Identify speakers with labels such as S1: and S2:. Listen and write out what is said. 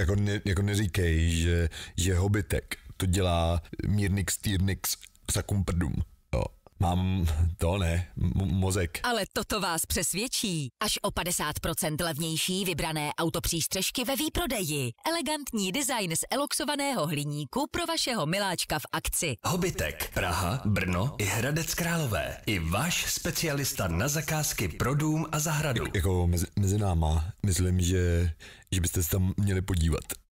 S1: jako, ne, jako neříkej, že, že hobitek to dělá mírnix, týrnix, psakumprdum. Mám to ne, mozek.
S2: Ale toto vás přesvědčí. Až o 50% levnější vybrané autopřístřežky ve výprodeji. Elegantní design z eloxovaného hliníku pro vašeho miláčka v akci. Hobitek,
S3: Praha, Brno
S4: i Hradec Králové. I váš specialista na zakázky pro
S5: dům a zahradu. Jako mezi, mezi náma, myslím, že, že byste se tam měli podívat.